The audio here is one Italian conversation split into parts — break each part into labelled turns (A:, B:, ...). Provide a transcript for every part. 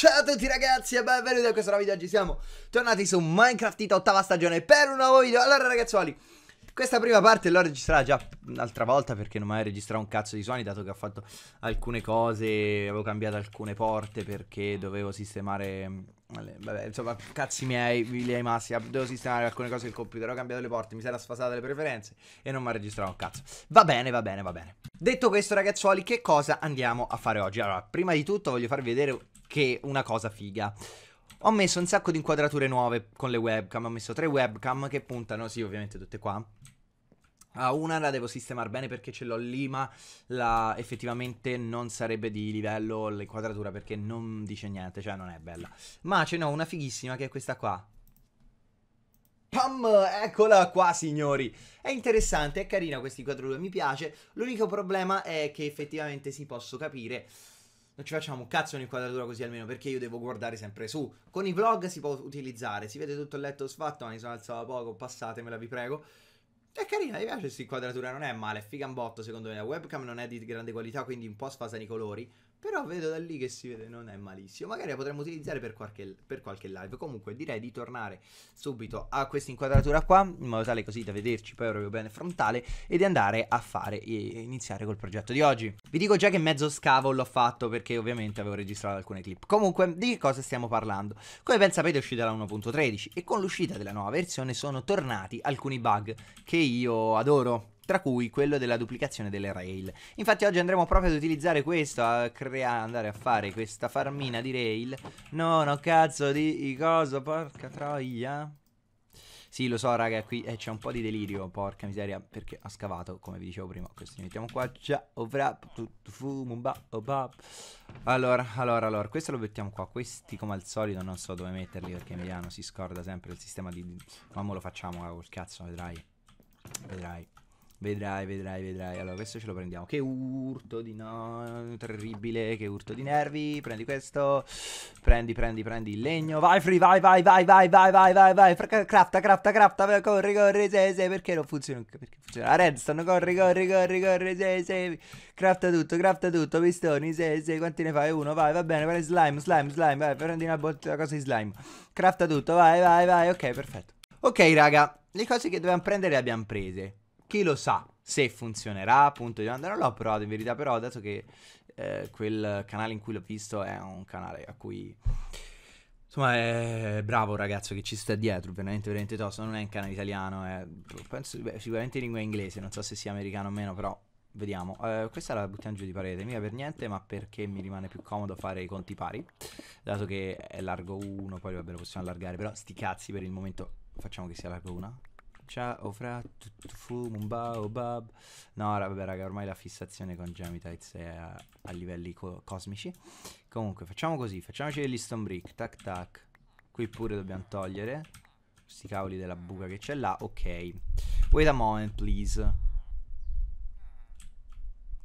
A: Ciao a tutti ragazzi e benvenuti a questo nuovo video, oggi siamo tornati su Minecraft Ita ottava stagione per un nuovo video Allora ragazzuoli, questa prima parte l'ho registrata già un'altra volta perché non mai registrato un cazzo di suoni Dato che ho fatto alcune cose, avevo cambiato alcune porte perché dovevo sistemare mm, Vabbè, insomma, cazzi miei, li ai massima. Devo sistemare alcune cose del computer. Ho cambiato le porte, mi si era sfasata le preferenze e non mi ha registrato un cazzo. Va bene, va bene, va bene. Detto questo, ragazzuoli, che cosa andiamo a fare oggi? Allora, prima di tutto voglio farvi vedere che una cosa figa. Ho messo un sacco di inquadrature nuove con le webcam. Ho messo tre webcam che puntano, sì, ovviamente tutte qua. A una la devo sistemare bene perché ce l'ho lì, ma la effettivamente non sarebbe di livello l'inquadratura perché non dice niente, cioè non è bella. Ma ce n'ho una fighissima che è questa qua. Pam, eccola qua signori È interessante, è carina questa inquadratura, mi piace L'unico problema è che effettivamente si posso capire non ci facciamo un cazzo un'inquadratura così almeno perché io devo guardare sempre su. Con i vlog si può utilizzare, si vede tutto il letto sfatto, ma mi sono alzato poco, passatemela vi prego. È carina, mi piace questa inquadratura, non è male, è figa un botto secondo me. La webcam non è di grande qualità, quindi un po' sfasano i colori. Però vedo da lì che si vede non è malissimo. Magari la potremmo utilizzare per qualche, per qualche live. Comunque direi di tornare subito a questa inquadratura qua, in modo tale così da vederci poi proprio bene frontale, e di andare a fare e iniziare col progetto di oggi. Vi dico già che mezzo scavo l'ho fatto perché ovviamente avevo registrato alcune clip. Comunque, di che cosa stiamo parlando? Come ben sapete è uscita la 1.13 e con l'uscita della nuova versione sono tornati alcuni bug che io adoro tra cui quello della duplicazione delle rail. Infatti oggi andremo proprio ad utilizzare questo, a crea- andare a fare questa farmina di rail. No, no, cazzo di cosa, porca troia. Sì, lo so, raga, qui eh, c'è un po' di delirio, porca miseria, perché ha scavato, come vi dicevo prima. Questo li mettiamo qua, già, Allora, allora, allora, questo lo mettiamo qua. Questi, come al solito, non so dove metterli, perché Emiliano si scorda sempre il sistema di... Ma Mamma lo facciamo, eh, col cazzo, vedrai. Vedrai. Vedrai, vedrai, vedrai. Allora, questo ce lo prendiamo. Che urto di no. Terribile, che urto di nervi. Prendi questo. Prendi, prendi, prendi il legno. Vai, free, vai, vai, vai, vai, vai, vai, vai, vai. Crafta, crafta, crafta. Corri, corri, sei, sei. Perché non funziona? Perché funziona? redstone, corri, corri, corri, corri, sei, sei. Crafta tutto, crafta tutto. Pistoni, sei, sei. Quanti ne fai? Uno, vai, va bene. Prendi slime, slime, slime. Vai, prendi una, una cosa di slime. Crafta tutto, vai, vai, vai. Ok, perfetto. Ok, raga. Le cose che dobbiamo prendere le abbiamo prese. Chi lo sa se funzionerà, appunto, io non l'ho provato in verità, però dato che eh, quel canale in cui l'ho visto è un canale a cui... Insomma, è bravo ragazzo che ci sta dietro, veramente, veramente tosto. Non è un canale italiano, è penso, beh, sicuramente in lingua inglese, non so se sia americano o meno, però vediamo. Eh, questa la buttiamo giù di parete, mica per niente, ma perché mi rimane più comodo fare i conti pari, dato che è largo 1, poi vabbè lo possiamo allargare, però sti cazzi per il momento facciamo che sia largo 1. Ciao fra fu mumbao bab. No, vabbè raga, ormai la fissazione con Jamitites è a, a livelli co cosmici. Comunque, facciamo così, facciamoci degli stone brick, tac tac. Qui pure dobbiamo togliere questi cavoli della buca che c'è là. Ok. Wait a moment, please.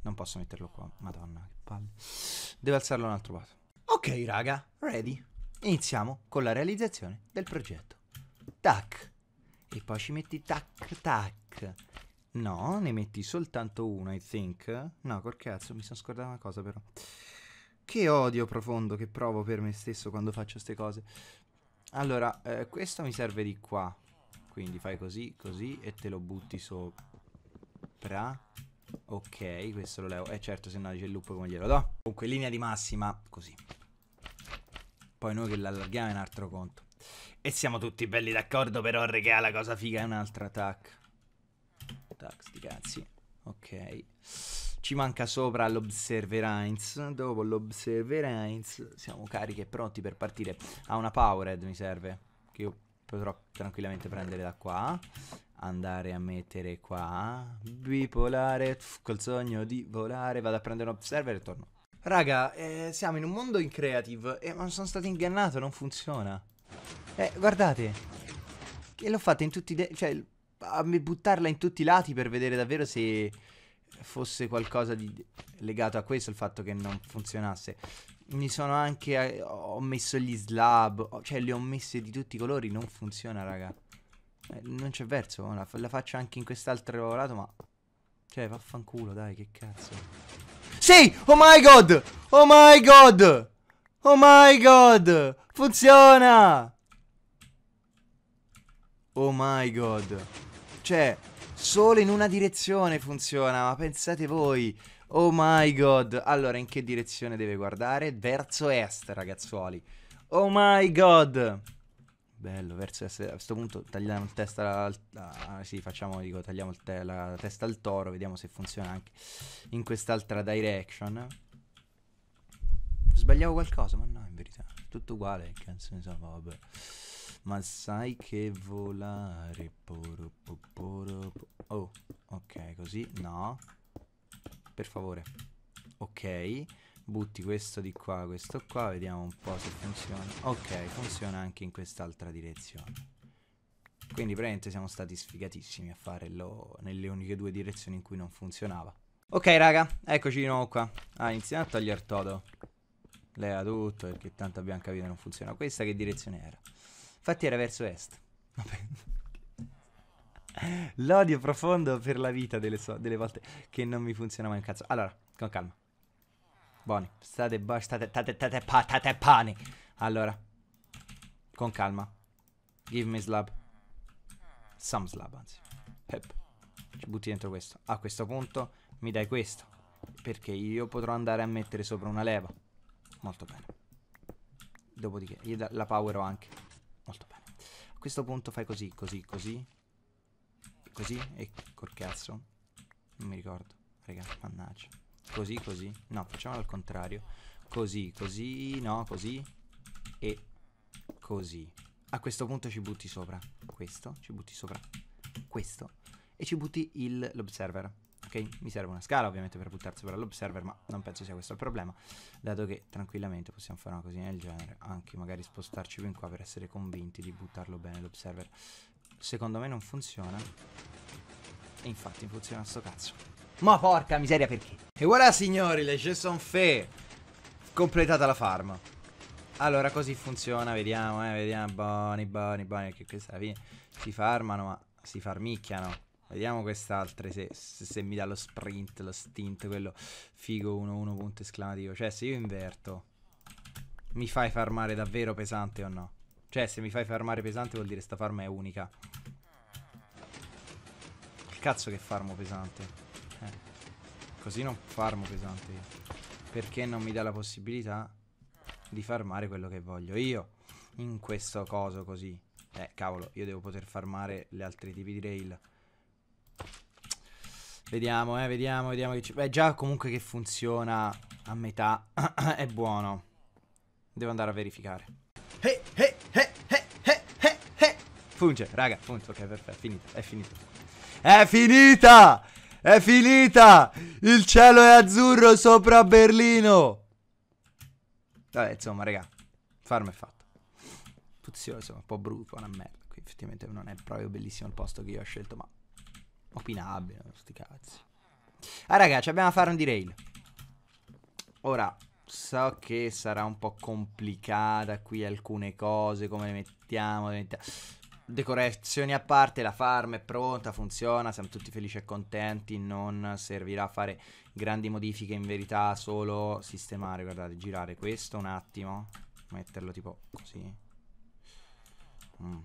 A: Non posso metterlo qua. Madonna, che palle. Devo alzarlo un altro passo. Ok, raga, ready. Iniziamo con la realizzazione del progetto. Tac. E poi ci metti tac tac. No, ne metti soltanto uno, I think. No, col cazzo, mi sono scordato una cosa però. Che odio profondo che provo per me stesso quando faccio queste cose. Allora, eh, questo mi serve di qua. Quindi fai così, così e te lo butti sopra. Ok, questo lo levo. E eh certo, se no dice il loop come glielo do. Comunque, linea di massima, così. Poi noi che l'allarghiamo è un altro conto. E siamo tutti belli d'accordo, però regà la cosa figa è un'altra tac. Tac, sti cazzi. Ok. Ci manca sopra l'Observerance. Dopo l'Observerance siamo carichi e pronti per partire. Ha una Powered mi serve. Che io potrò tranquillamente prendere da qua. Andare a mettere qua. Bipolare. Pff, col sogno di volare. Vado a prendere un Observer e torno. Raga, eh, siamo in un mondo in creative. E eh, ma sono stato ingannato, non funziona. Eh, guardate. Che l'ho fatta in tutti i... Cioè, a buttarla in tutti i lati per vedere davvero se fosse qualcosa di legato a questo il fatto che non funzionasse. Mi sono anche. Eh, ho messo gli slab. Cioè, li ho messi di tutti i colori. Non funziona, raga. Eh, non c'è verso. La, la, faccio anche in quest'altro lato, ma. Cioè, vaffanculo, dai, che cazzo. Sì! Oh my god! Oh my god! Oh my god! Funziona! Oh my god. Cioè, solo in una direzione funziona, ma pensate voi. Oh my god. Allora, in che direzione deve guardare? Verso est, ragazzuoli. Oh my god. Bello, verso est. A questo punto tagliamo il testa al... Ah, sì, facciamo, dico, tagliamo te la testa al toro, vediamo se funziona anche in quest'altra direction. Sbagliavo qualcosa, ma no, in verità tutto uguale, che canzone sono, vabbè. Ma sai che volare, poro, poro, oh, ok, così, no, per favore, ok, butti questo di qua, questo qua, vediamo un po' se funziona, ok, funziona anche in quest'altra direzione. Quindi praticamente siamo stati sfigatissimi a fare lo, nelle uniche due direzioni in cui non funzionava. Ok raga, eccoci di nuovo qua. Ah, iniziamo a togliere todo leva tutto perché tanto a Biancavita non funziona. Questa che direzione era? Infatti era verso est. L'odio profondo per la vita delle, so delle, volte che non mi funziona mai un cazzo. Allora, con calma. Buoni, state, state, state, state, state pani. Allora, con calma. Give me slab. Some slab, anzi. Pep. Ci butti dentro questo. A questo punto mi dai questo. Perché io potrò andare a mettere sopra una leva. Molto bene. Dopodiché gli da, la powero anche. Molto bene. A questo punto fai così, così, così. Così e col cazzo. Non mi ricordo. Raga, mannaggia. Così, così. No, facciamolo al contrario. Così, così, no, così. E così. A questo punto ci butti sopra questo, ci butti sopra questo e ci butti l'observer ok? Mi serve una scala ovviamente per buttarsi sopra l'observer, ma non penso sia questo il problema, dato che tranquillamente possiamo fare una cosina del genere, anche magari spostarci più in qua per essere convinti di buttarlo bene l'observer. Secondo me non funziona, e infatti funziona sto cazzo. Ma porca miseria perché? E voilà signori, le Jason Fee, completata la farm. Allora così funziona, vediamo, eh, vediamo, buoni, buoni, buoni, che questa alla fine si farmano ma si farmicchiano. Vediamo quest'altra, se, se, se, mi dà lo sprint, lo stint, quello figo 1-1 punto esclamativo. Cioè, se io inverto, mi fai farmare davvero pesante o no? Cioè, se mi fai farmare pesante vuol dire sta farma è unica. Che cazzo che farmo pesante? Eh. Così non farmo pesante io. Perché non mi dà la possibilità di farmare quello che voglio io in questo coso così. Eh, cavolo, io devo poter farmare gli altri tipi di rail. Vediamo, eh, vediamo, vediamo che ci... Beh, già comunque che funziona a metà è buono. Devo andare a verificare. Hey, hey, hey, funge, raga, punto, Ok, perfetto, è finita, è finita. È finita! È finita! Il cielo è azzurro sopra Berlino! Vabbè, insomma, raga, farm è fatto. Tuzio, insomma, un po' brutto, una merda. Qui effettivamente non è proprio bellissimo il posto che io ho scelto, ma Opinabile, sti cazzi. Ah ragazzi, abbiamo a fare un derail. Ora, so che sarà un po' complicata qui alcune cose, come le mettiamo, le mettiamo. Decorazioni a parte, la farm è pronta, funziona, siamo tutti felici e contenti, non servirà a fare grandi modifiche in verità, solo sistemare, guardate, girare questo un attimo, metterlo tipo così. Mm.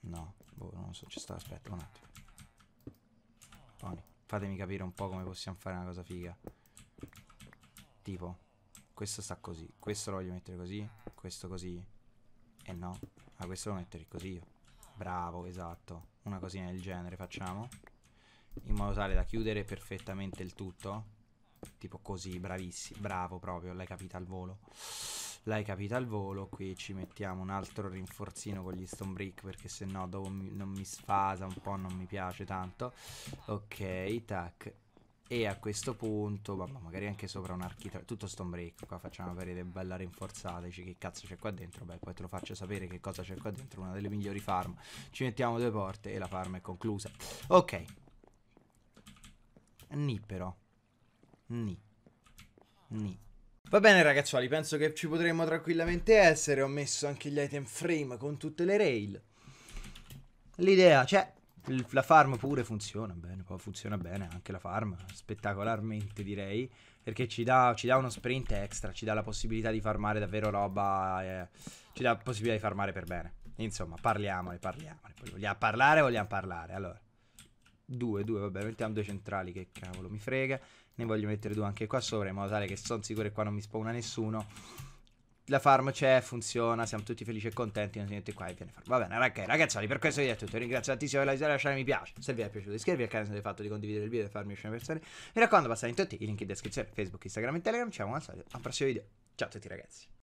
A: No, boh, non so, ci sta, aspetta un attimo. Fatemi capire un po' come possiamo fare una cosa figa. Tipo, questo sta così. Questo lo voglio mettere così. Questo così. E no. Ah, questo lo mettere così Bravo, esatto. Una cosina del genere facciamo. In modo tale da chiudere perfettamente il tutto. Tipo così, bravissimo. Bravo proprio, l'hai capita al volo l'hai capita al volo, qui ci mettiamo un altro rinforzino con gli stone brick perché se no dopo mi, non mi sfasa un po', non mi piace tanto. Ok, tac. E a questo punto, vabbè, magari anche sopra un architrave tutto stone break, qua facciamo una parete bella rinforzata, dici che cazzo c'è qua dentro, beh poi te lo faccio sapere che cosa c'è qua dentro, una delle migliori farm. Ci mettiamo due porte e la farm è conclusa. Ok. Ni però. Ni. Ni. Va bene ragazzuoli, penso che ci potremmo tranquillamente essere. Ho messo anche gli item frame con tutte le rail. L'idea c'è. Cioè, la farm pure funziona bene, funziona bene anche la farm, spettacolarmente direi, perché ci dà, ci dà, uno sprint extra, ci dà la possibilità di farmare davvero roba, eh, ci dà la possibilità di farmare per bene. Insomma, parliamone, parliamone. Vogliamo parlare vogliamo parlare? Allora, due, due, vabbè, mettiamo due centrali, che cavolo, mi frega ne voglio mettere due anche qua sopra in modo tale che sono sicuro che qua non mi spawna nessuno la farm c'è, funziona, siamo tutti felici e contenti, non si siete qua e viene farm. Va bene, ragazzi, eh, ragazzoli, per questo video è tutto. Ringrazio tantissimo per la visione, lasciare mi piace. Se vi è piaciuto iscrivervi al canale, se avete fatto di condividere il video e farmi uscire persone. Mi raccomando, passate in tutti i link in descrizione, Facebook, Instagram e Telegram. Ci vediamo al solito, al prossimo video. Ciao a tutti ragazzi.